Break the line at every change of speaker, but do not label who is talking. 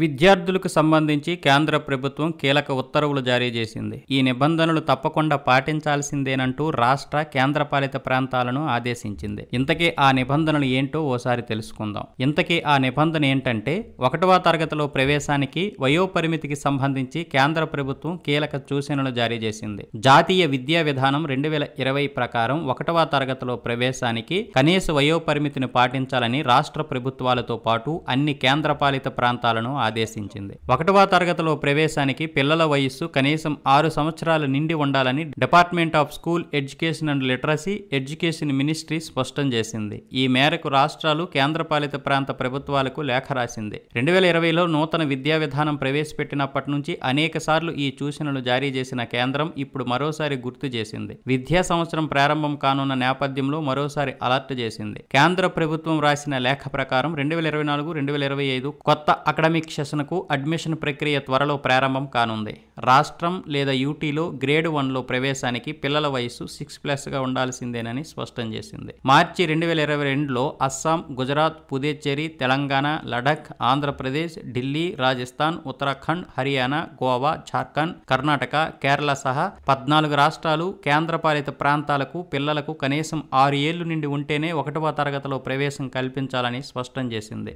విద్యార్థులకు సంబంధించి కేంద్ర ప్రభుత్వం కీలక ఉత్తర్వులు జారీ చేసింది ఈ నిబంధనలు తప్పకుండా పాటించాల్సిందేనంటూ రాష్ట్ర కేంద్రపాలిత ప్రాంతాలను ఆదేశించింది ఇంతకీ ఆ నిబంధనలు ఏంటో ఓసారి తెలుసుకుందాం ఇంతకీ ఆ నిబంధన ఏంటంటే ఒకటవ తరగతిలో ప్రవేశానికి వయోపరిమితికి సంబంధించి కేంద్ర ప్రభుత్వం కీలక సూచనలు జారీ చేసింది జాతీయ విద్యా విధానం రెండు వేల ఇరవై ప్రకారం ఒకటవ తరగతిలో ప్రవేశానికి కనీస వయోపరిమితిని పాటించాలని రాష్ట్ర ప్రభుత్వాలతో పాటు అన్ని కేంద్రపాలిత ప్రాంతాలను ఆదేశించింది ఒకటవ తరగతిలో ప్రవేశానికి పిల్లల వయస్సు కనీసం ఆరు సంవత్సరాలు నిండి ఉండాలని department of school education and literacy education ministry స్పష్టం చేసింది ఈ మేరకు రాష్ట్రాలు కేంద్రపాలిత ప్రాంత ప్రభుత్వాలకు లేఖ రాసింది రెండు వేల ఇరవైలో నూతన విద్యా విధానం ప్రవేశపెట్టినప్పటి నుంచి అనేక సార్లు ఈ సూచనలు జారీ చేసిన కేంద్రం ఇప్పుడు మరోసారి గుర్తు చేసింది విద్యా సంవత్సరం ప్రారంభం కానున్న నేపథ్యంలో మరోసారి అలర్ట్ చేసింది కేంద్ర ప్రభుత్వం రాసిన లేఖ ప్రకారం రెండు వేల ఇరవై నాలుగు రెండు వేల ఇరవై ఐదు కొత్త అకడమిక్ సెషన్కు అడ్మిషన్ ప్రక్రియ త్వరలో ప్రారంభం కానుంది రాష్ట్రం లేదా యూటీలో గ్రేడ్ వన్లో ప్రవేశానికి పిల్లల వయసు సిక్స్ ప్లస్గా ఉండాల్సిందేనని స్పష్టం చేసింది మార్చి రెండు వేల ఇరవై రెండులో అస్సాం గుజరాత్ పుదేచ్చేరి తెలంగాణ లడఖ్ ఆంధ్రప్రదేశ్ ఢిల్లీ రాజస్థాన్ ఉత్తరాఖండ్ హర్యానా గోవా జార్ఖండ్ కర్ణాటక కేరళ సహా పద్నాలుగు రాష్ట్రాలు కేంద్రపాలిత ప్రాంతాలకు పిల్లలకు కనీసం ఆరు ఏళ్లు నిండి ఉంటేనే ఒకటవ తరగతిలో ప్రవేశం కల్పించాలని స్పష్టం చేసింది